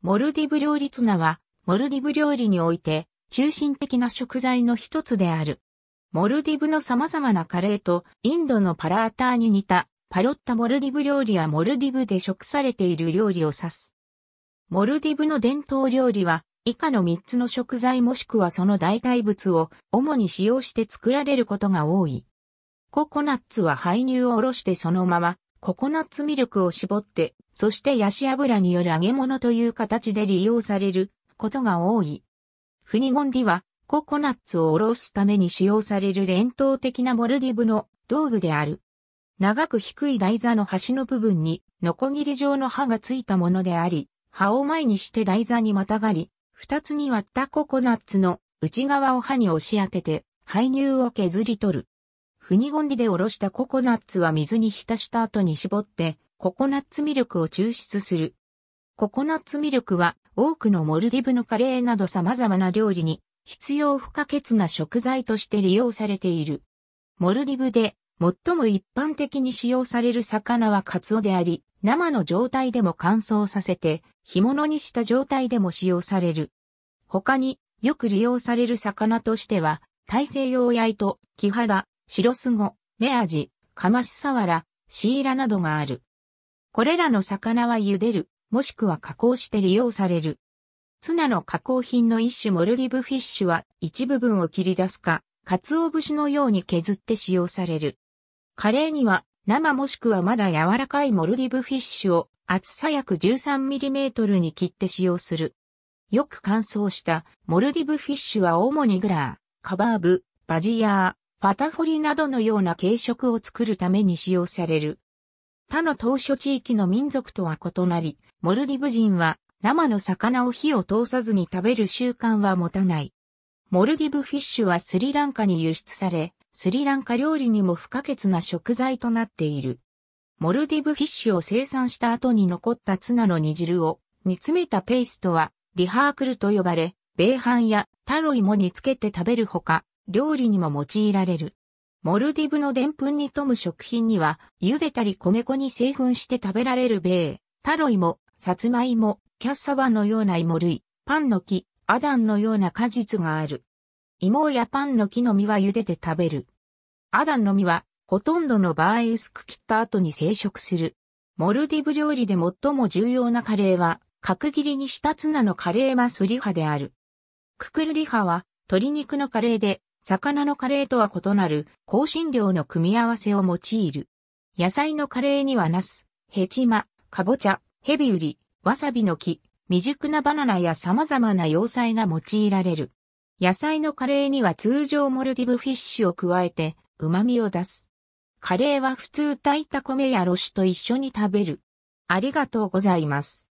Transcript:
モルディブ料理ツナは、モルディブ料理において、中心的な食材の一つである。モルディブの様々なカレーと、インドのパラーターに似た、パロッタモルディブ料理はモルディブで食されている料理を指す。モルディブの伝統料理は、以下の3つの食材もしくはその代替物を主に使用して作られることが多い。ココナッツは排乳をおろしてそのままココナッツミルクを絞って、そしてヤシ油による揚げ物という形で利用されることが多い。フニゴンディはココナッツをおろすために使用される伝統的なモルディブの道具である。長く低い台座の端の部分にノコギリ状の刃がついたものであり、刃を前にして台座にまたがり、二つに割ったココナッツの内側を刃に押し当てて、排乳を削り取る。フニゴンディでおろしたココナッツは水に浸した後に絞って、ココナッツミルクを抽出する。ココナッツミルクは多くのモルディブのカレーなど様々な料理に必要不可欠な食材として利用されている。モルディブで最も一般的に使用される魚はカツオであり、生の状態でも乾燥させて、干物にした状態でも使用される。他によく利用される魚としては、大西洋ヤイとキハダ、白スゴ、メアジ、カマシサワラ、シイラなどがある。これらの魚は茹でる、もしくは加工して利用される。ツナの加工品の一種モルディブフィッシュは一部分を切り出すか、鰹節のように削って使用される。カレーには生もしくはまだ柔らかいモルディブフィッシュを厚さ約 13mm に切って使用する。よく乾燥したモルディブフィッシュは主にグラー、カバーブ、バジヤパタフォリなどのような軽食を作るために使用される。他の当初地域の民族とは異なり、モルディブ人は生の魚を火を通さずに食べる習慣は持たない。モルディブフィッシュはスリランカに輸出され、スリランカ料理にも不可欠な食材となっている。モルディブフィッシュを生産した後に残ったツナの煮汁を煮詰めたペーストはリハークルと呼ばれ、米飯やタロイも煮つけて食べるほか、料理にも用いられる。モルディブのデンプンに富む食品には、茹でたり米粉に製粉して食べられるー、タロイモ、サツマイモ、キャッサバのような芋類、パンの木、アダンのような果実がある。芋やパンの木の実は茹でて食べる。アダンの実は、ほとんどの場合薄く切った後に生食する。モルディブ料理で最も重要なカレーは、角切りにしたツナのカレーマスリハである。ククルリハは、鶏肉のカレーで、魚のカレーとは異なる香辛料の組み合わせを用いる。野菜のカレーにはナス、ヘチマ、カボチャ、ヘビウリ、わさびの木、未熟なバナナや様々な要塞が用いられる。野菜のカレーには通常モルディブフィッシュを加えて旨味を出す。カレーは普通炊いた米やロシと一緒に食べる。ありがとうございます。